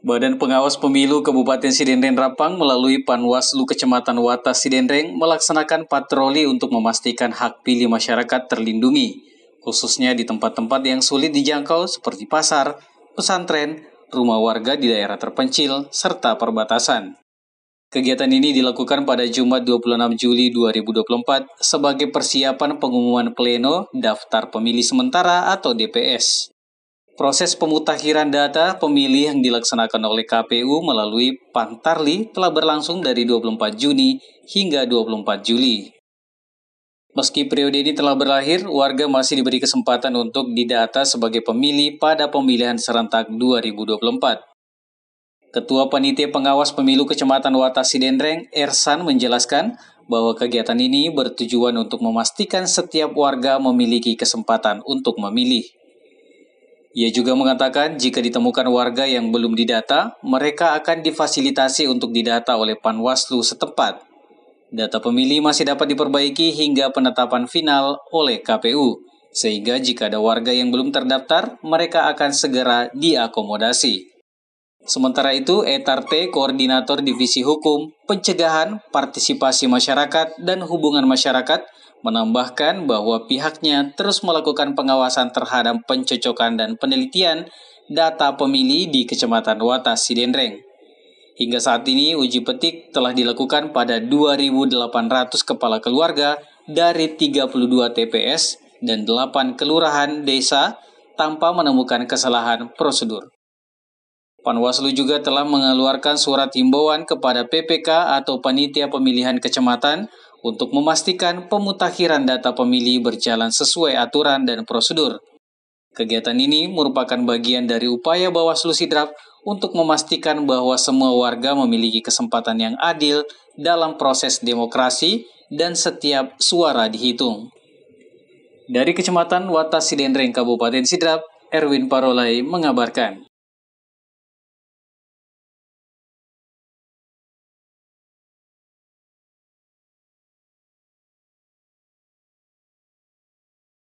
Badan Pengawas Pemilu Kabupaten Sidenreng Rapang melalui Panwaslu Kecamatan Watas Sidenreng melaksanakan patroli untuk memastikan hak pilih masyarakat terlindungi, khususnya di tempat-tempat yang sulit dijangkau seperti pasar, pesantren, rumah warga di daerah terpencil, serta perbatasan. Kegiatan ini dilakukan pada Jumat 26 Juli 2024 sebagai persiapan pengumuman pleno daftar pemilih sementara atau DPS. Proses pemutakhiran data pemilih yang dilaksanakan oleh KPU melalui Pantarli telah berlangsung dari 24 Juni hingga 24 Juli. Meski periode ini telah berakhir, warga masih diberi kesempatan untuk didata sebagai pemilih pada pemilihan serentak 2024. Ketua Panitia Pengawas Pemilu Kecamatan Watasi Dendreng, Ersan, menjelaskan bahwa kegiatan ini bertujuan untuk memastikan setiap warga memiliki kesempatan untuk memilih. Ia juga mengatakan jika ditemukan warga yang belum didata, mereka akan difasilitasi untuk didata oleh Panwaslu setempat. Data pemilih masih dapat diperbaiki hingga penetapan final oleh KPU, sehingga jika ada warga yang belum terdaftar, mereka akan segera diakomodasi. Sementara itu, Etarte, Koordinator Divisi Hukum, Pencegahan, Partisipasi Masyarakat, dan Hubungan Masyarakat, menambahkan bahwa pihaknya terus melakukan pengawasan terhadap pencocokan dan penelitian data pemilih di Kecamatan Watas Sidendreng. Hingga saat ini uji petik telah dilakukan pada 2.800 kepala keluarga dari 32 TPS dan 8 kelurahan desa tanpa menemukan kesalahan prosedur. Panwaslu juga telah mengeluarkan surat himbauan kepada PPK atau Panitia Pemilihan Kecamatan untuk memastikan pemutakhiran data pemilih berjalan sesuai aturan dan prosedur. Kegiatan ini merupakan bagian dari upaya Bawaslu Sidrap untuk memastikan bahwa semua warga memiliki kesempatan yang adil dalam proses demokrasi dan setiap suara dihitung. Dari Kecamatan Watas Sidenreng Kabupaten Sidrap, Erwin Parolai mengabarkan.